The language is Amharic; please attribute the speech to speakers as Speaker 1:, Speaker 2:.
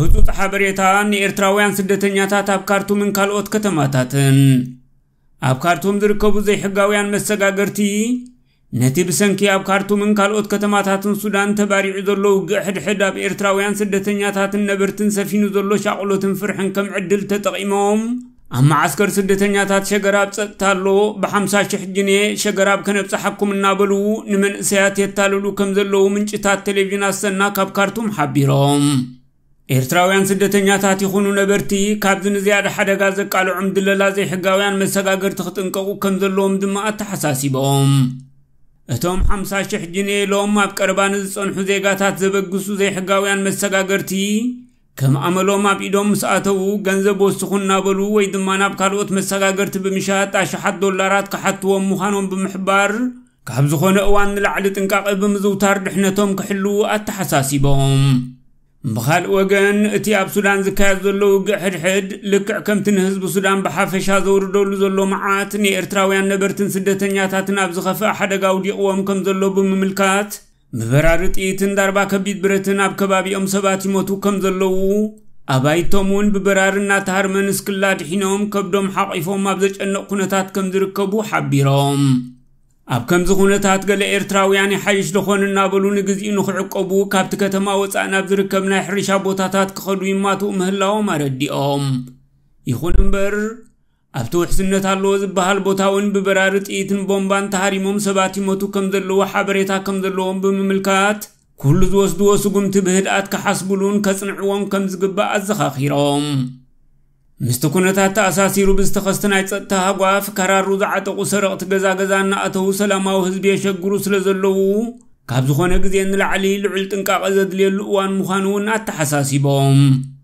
Speaker 1: ህጹጽ ሓበሬታን የኤርትራውያን ስደተኛታት ኣብ ካርቱምን ካልኦት ከተማታትን ኣብ ካርቱም ዝርከቡ ዘይሕጋውያን መሰጋገርቲ ነቲ ብሰንኪ ኣብ ካርቱምን ካልኦት ከተማታትን ሱዳን ተባሪዑ ዘሎ ውግእ ሕድሕድ ኣብ ኤርትራውያን ስደተኛታትን ነበርትን ሰፊኑ ዘሎ ሻቕሎትን ፍርሕን ከም ዕድል ተጠቒሞም ኣብ ማዓስከር ስደተኛታት ሸገራብ ጸጥታ ኣሎ ብ ሽሕ ጅኔ ሸገራብ ከነብፅሓኩም እናበሉ ንመንእሰያት የታልሉ ከም ዘለዉ ምንጭታት ቴሌቭዥን ኣሰና ካብ ካርቱም ሓቢሮም ኤርትራውያን ስደተኛታት ይኹኑ ነበርቲ ካብዚ ንዝያደ ሓደጋ ዘቃልዖም ድለላ ዘይሕጋውያን መሰጋገርቲ ክጥንቀቑ ከም ዘለዎም ድማ ኣተሓሳሲቦም እቶም 50,000 ጅኔሎም ኣብ ቀረባ ንዝፀንሑ ዜጋታት ዘበግሱ ዘይሕጋውያን መሰጋገርቲ ከም ኣመሎም ኣብ ኢዶም ምስ ኣተዉ ገንዘብ ወስኹ እናበሉ ወይ ድማ ናብ ካልኦት መሰጋገርቲ ብምሻጥ ኣሸሓት ዶላራት ክሓትዎም ምዃኖም ብምሕባር ካብ ዝኾነ እዋን ንላዕሊ ጥንቃቐ ብምዝውታር ድሕነቶም ክሕልው ኣተሓሳሲቦም ብኻልእ ወገን እቲ ኣብ ሱዳን ዝካየድ ዘሎ ውግእ ሕድሕድ ልክዕ ከምቲ ንህዝቢ ሱዳን ብሓፈሻ ዘውርደሉ ዘሎ መዓት ንኤርትራውያን ነበርትን ስደተኛታትን ኣብ ዝኸፍአ ሓደጋ ውዲቕዎም ከም ዘሎ ብምምልካት ብበራርጢትን ዳርባ ከቢድ ብረትን ኣብ ከባቢኦም ሰባት ይሞቱ ከም ዘለዉ ኣባይቶም እውን ብበራር እናተሃርመን እስክላ ድሒኖም ከብዶም ሓቒፎም ኣብ ዘጨነቕ ኩነታት ከም ዝርከቡ ሓቢሮም ኣብ ከምዚ ኩነታት ገለ ኤርትራውያን ሓይሽ ዝኾነ እናበሉ ንግዚኡ ንክዕቀቡ ካብቲ ከተማ ወፃእ ናብ ዝርከብ ናይ ሕርሻ ቦታታት ክኸዱ ይማትኡ ምህላዎም ኣረዲኦም ይኹን እምበር ኣብቲ ውሕስነት ኣለዎ ዝበሃል ቦታ እውን ብበራሪ ጥኢትን ቦምባን ተሃሪሞም ሰባት ይሞቱ ከም ዘለዎ ሓበሬታ ከም ዘለዎም ብምምልካት ኩሉ ዝወስድዎ ስጉምቲ ብህድኣት ክሓስብሉን ከፅንዕዎም ከም ዝግባእ ኣዘኻኺሮም مستكونتات أساسي روب استخستنا يتصدتها قواف كرار رضعة قسرق تقزا قزان نأته سلاما وهزب يشقرو سلزلو كابزخونا قزيان العلي لعلتن كاقزد ليلوان مخانون أتحساسي بوم